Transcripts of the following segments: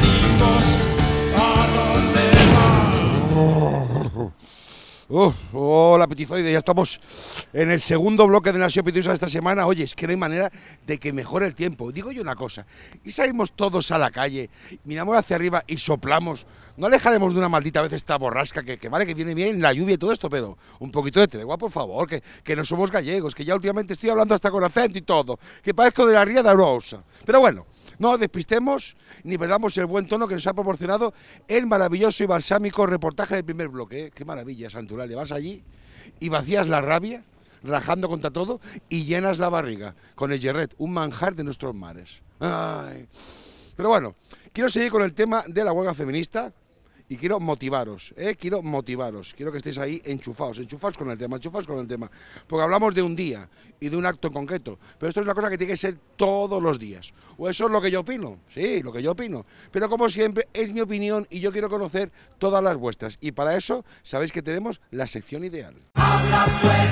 sentimos Uh, hola, Petizoide, ya estamos en el segundo bloque de Nación de esta semana. Oye, es que no hay manera de que mejore el tiempo. Digo yo una cosa, y salimos todos a la calle, miramos hacia arriba y soplamos. No alejaremos de una maldita vez esta borrasca, que, vale, que viene bien la lluvia y todo esto, pero un poquito de tregua, por favor, que, no somos gallegos, que ya últimamente estoy hablando hasta con acento y todo, que parezco de la ría de Arosa. Pero bueno, no despistemos ni perdamos el buen tono que nos ha proporcionado el maravilloso y balsámico reportaje del primer bloque. ¿eh? ¡Qué maravilla, Santo! Le Vas allí y vacías la rabia, rajando contra todo, y llenas la barriga con el yerret, un manjar de nuestros mares. Pero bueno, quiero seguir con el tema de la huelga feminista, y quiero motivaros, ¿eh? quiero motivaros, quiero que estéis ahí enchufados, enchufados con el tema, enchufados con el tema, porque hablamos de un día y de un acto en concreto, pero esto es una cosa que tiene que ser todos los días, o eso es lo que yo opino, sí, lo que yo opino, pero como siempre es mi opinión y yo quiero conocer todas las vuestras, y para eso sabéis que tenemos la sección ideal. Pues.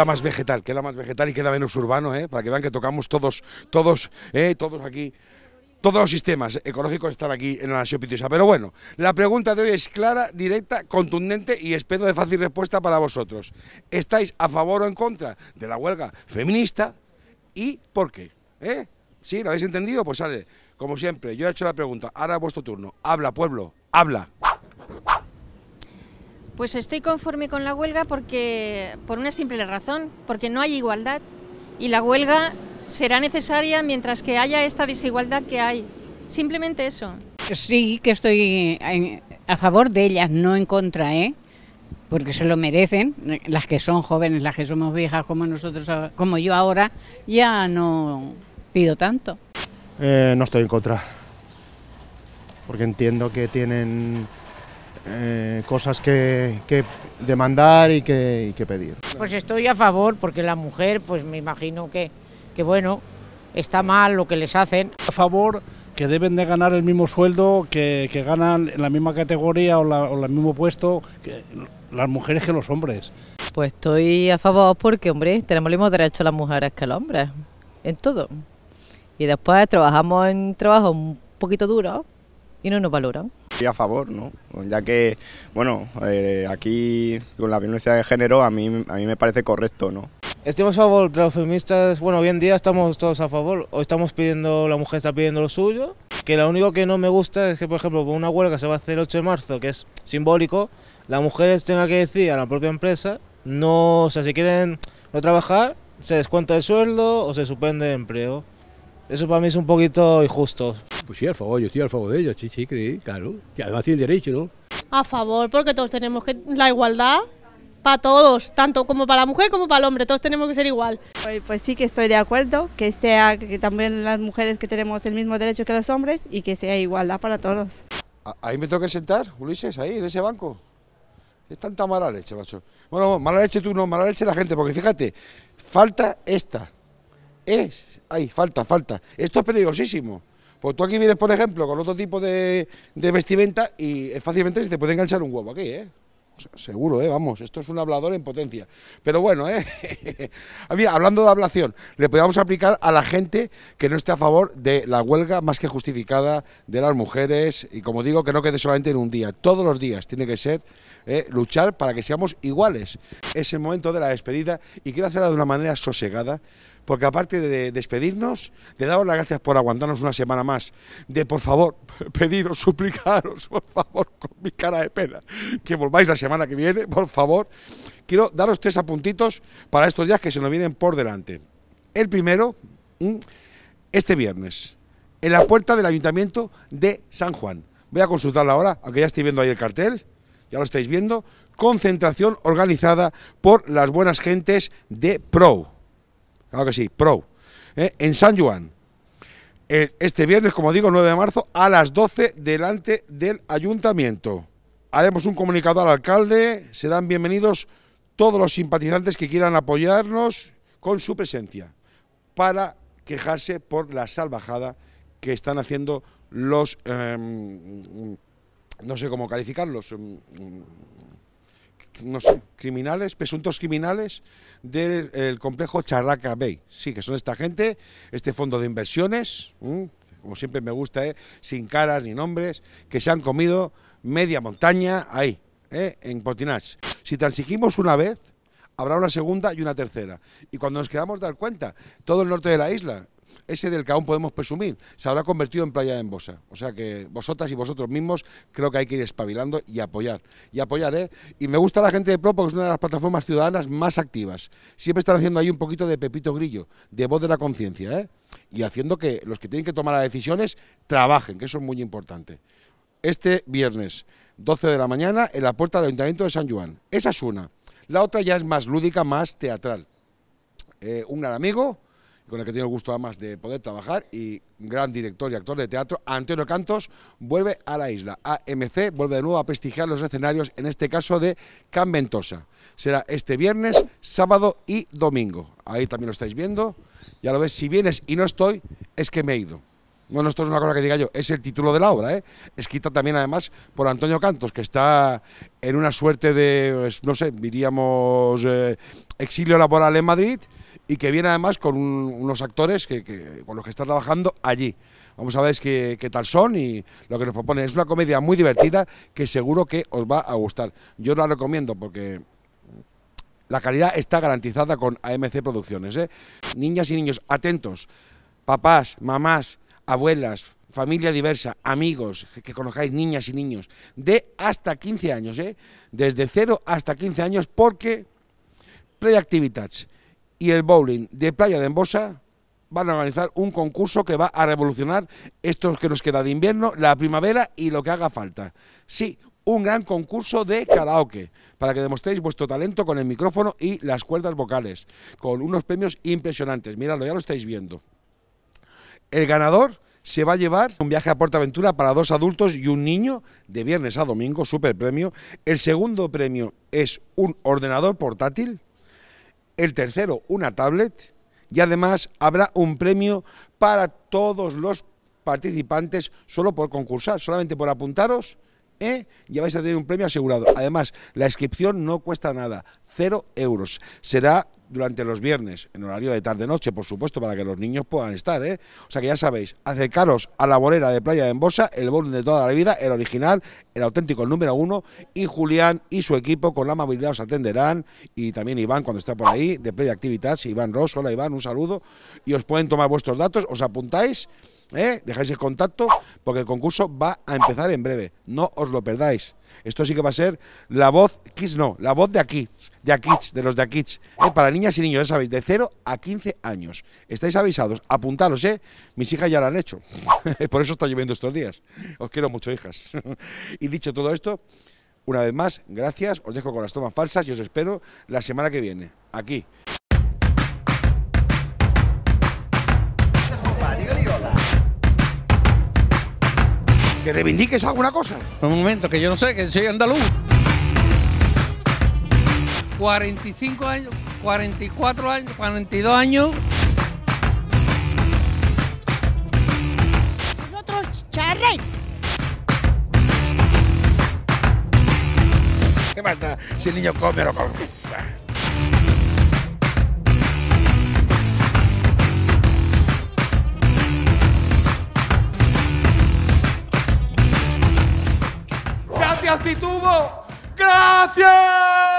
queda más vegetal, queda más vegetal y queda menos urbano, ¿eh? para que vean que tocamos todos, todos, ¿eh? todos aquí. Todos los sistemas ecológicos están aquí en la Nación Pero bueno, la pregunta de hoy es clara, directa, contundente y espero de fácil respuesta para vosotros. ¿Estáis a favor o en contra de la huelga feminista y por qué? ¿Eh? ¿Sí? ¿Lo habéis entendido? Pues sale, como siempre, yo he hecho la pregunta, ahora es vuestro turno. Habla, pueblo, habla. Pues estoy conforme con la huelga porque, por una simple razón, porque no hay igualdad y la huelga será necesaria mientras que haya esta desigualdad que hay. Simplemente eso. Sí, que estoy a favor de ellas, no en contra, ¿eh? porque se lo merecen, las que son jóvenes, las que somos viejas como nosotros, como yo ahora, ya no pido tanto. Eh, no estoy en contra, porque entiendo que tienen eh, cosas que, demandar y que, pedir. Pues estoy a favor porque la mujer, pues me imagino que, bueno, está mal lo que les hacen. A favor que deben de ganar el mismo sueldo que, ganan en la misma categoría o, la, el mismo puesto las mujeres que los hombres. Pues estoy a favor porque, hombre, tenemos el mismo derecho las mujeres que los hombres, en todo. Y después trabajamos en trabajo un poquito duro y no nos valoran a favor, ¿no? Ya que, bueno, eh, aquí con la violencia de género a mí, a mí me parece correcto, ¿no? Estamos a favor, los feministas, bueno, hoy en día estamos todos a favor, hoy estamos pidiendo, la mujer está pidiendo lo suyo, que lo único que no me gusta es que, por ejemplo, con una huelga se va a hacer el 8 de marzo, que es simbólico, las mujeres tengan que decir a la propia empresa, no, o sea, si quieren no trabajar, se descuenta el sueldo o se suspende el empleo. Eso para mí es un poquito injusto pues sí, al favor, yo estoy al favor de ellos. sí, sí, claro. además tiene derecho, ¿no? A favor, porque todos tenemos que la igualdad para todos, tanto como para la mujer como para el hombre, todos tenemos que ser igual. Pues, pues, sí que estoy de acuerdo, que sea que también las mujeres que tenemos el mismo derecho que los hombres y que sea igualdad para todos. Ahí me tengo que sentar, Ulises, ahí, en ese banco. Es tanta mala leche, macho. Bueno, mala leche tú no, mala leche la gente, porque fíjate, falta esta. Es, ay, falta, falta. Esto es peligrosísimo. Pues tú aquí vienes, por ejemplo, con otro tipo de, vestimenta y fácilmente se te puede enganchar un huevo aquí, ¿eh? seguro, ¿eh? vamos, esto es un hablador en potencia. Pero bueno, ¿eh? hablando de ablación, le podríamos aplicar a la gente que no esté a favor de la huelga más que justificada de las mujeres y como digo, que no quede solamente en un día, todos los días tiene que ser ¿eh? luchar para que seamos iguales. Es el momento de la despedida y quiero hacerla de una manera sosegada porque aparte de despedirnos, de daros las gracias por aguantarnos una semana más, de por favor pediros, suplicaros, por favor, con mi cara de pena, que volváis la semana que viene, por favor, quiero daros tres apuntitos para estos días que se nos vienen por delante. El primero, mm, este viernes, en la puerta del Ayuntamiento de San Juan. Voy a consultarla ahora, aunque ya estoy viendo ahí el cartel, ya lo estáis viendo, concentración organizada por las buenas gentes de PRO. Claro que sí, Pro. Eh, en San Juan. Eh, este viernes, como digo, 9 de marzo, a las 12, delante del ayuntamiento. Haremos un comunicado al alcalde. Serán bienvenidos todos los simpatizantes que quieran apoyarnos con su presencia para quejarse por la salvajada que están haciendo los... Em, no sé cómo calificarlos em, no criminales, presuntos criminales del complejo Charraca Bay. Sí, que son esta gente, este fondo de inversiones, como siempre me gusta, ¿eh? sin caras ni nombres, que se han comido media montaña ahí, ¿eh? en Potinach. Si transigimos una vez, habrá una segunda y una tercera. Y cuando nos quedamos dar cuenta, todo el norte de la isla, ese del que aún podemos presumir, se habrá convertido en playa de Embosa. O sea que vosotras y vosotros mismos creo que hay que ir espabilando y apoyar. Y apoyar, ¿eh? Y me gusta la gente de Pro porque es una de las plataformas ciudadanas más activas. Siempre están haciendo ahí un poquito de pepito grillo, de voz de la conciencia, ¿eh? Y haciendo que los que tienen que tomar las decisiones trabajen, que eso es muy importante. Este viernes, 12 de la mañana, en la puerta del Ayuntamiento de San Juan. Esa es una. La otra ya es más lúdica, más teatral. Eh, un gran amigo, con el que tiene el gusto además de poder trabajar y gran director y actor de teatro, Antonio Cantos, vuelve a la isla. AMC vuelve de nuevo a prestigiar los escenarios, en este caso de Can Ventosa. Será este viernes, sábado y domingo. Ahí también lo estáis viendo. Ya lo ves, si vienes y no estoy, es que me he ido. No, no, esto es una cosa que diga yo, es el título de la obra, ¿eh? escrita también además por Antonio Cantos, que está en una suerte de, pues, no sé, diríamos, eh, exilio laboral en Madrid y que viene además con unos actores que, con los que está trabajando allí. Vamos a ver qué, qué, tal son y lo que nos proponen. Es una comedia muy divertida que seguro que os va a gustar. Yo la recomiendo porque la calidad está garantizada con AMC Producciones. ¿eh? Niñas y niños, atentos. Papás, mamás, abuelas, familia diversa, amigos, que conozcáis niñas y niños, de hasta 15 años, ¿eh? desde cero hasta 15 años, porque preactivitats y el bowling de Playa de Embosa van a organizar un concurso que va a revolucionar esto que nos queda de invierno, la primavera y lo que haga falta. Sí, un gran concurso de karaoke para que demostréis vuestro talento con el micrófono y las cuerdas vocales, con unos premios impresionantes. Miradlo, ya lo estáis viendo. El ganador se va a llevar un viaje a Puerto Aventura para dos adultos y un niño de viernes a domingo, super premio. El segundo premio es un ordenador portátil el tercero una tablet y además habrá un premio para todos los participantes solo por concursar, solamente por apuntaros, ¿eh? ya vais a tener un premio asegurado. Además, la inscripción no cuesta nada, cero euros. Será durante los viernes, en horario de tarde-noche, por supuesto, para que los niños puedan estar. ¿eh? O sea que ya sabéis, acercaros a la bolera de Playa de Embosa, el volumen de toda la vida, el original, el auténtico el número uno, y Julián y su equipo con la amabilidad os atenderán, y también Iván cuando está por ahí, de Playa Activitas, Iván Ross, hola Iván, un saludo, y os pueden tomar vuestros datos, os apuntáis ¿Eh? dejáis el contacto porque el concurso va a empezar en breve. No os lo perdáis. Esto sí que va a ser la voz Kids, no, la voz de aquí, de de los de Akits ¿eh? para niñas y niños, ya sabéis, de 0 a 15 años. Estáis avisados, apuntaros, ¿eh? Mis hijas ya lo han hecho, por eso está lloviendo estos días. Os quiero mucho, hijas. y dicho todo esto, una vez más, gracias, os dejo con las tomas falsas y os espero la semana que viene, aquí. que reivindiques alguna cosa. Un momento, que yo no sé, que soy andaluz. 45 años, 44 años, 42 años. Nosotros charre! ¿Qué pasa? Si el niño come o no come. Gracias.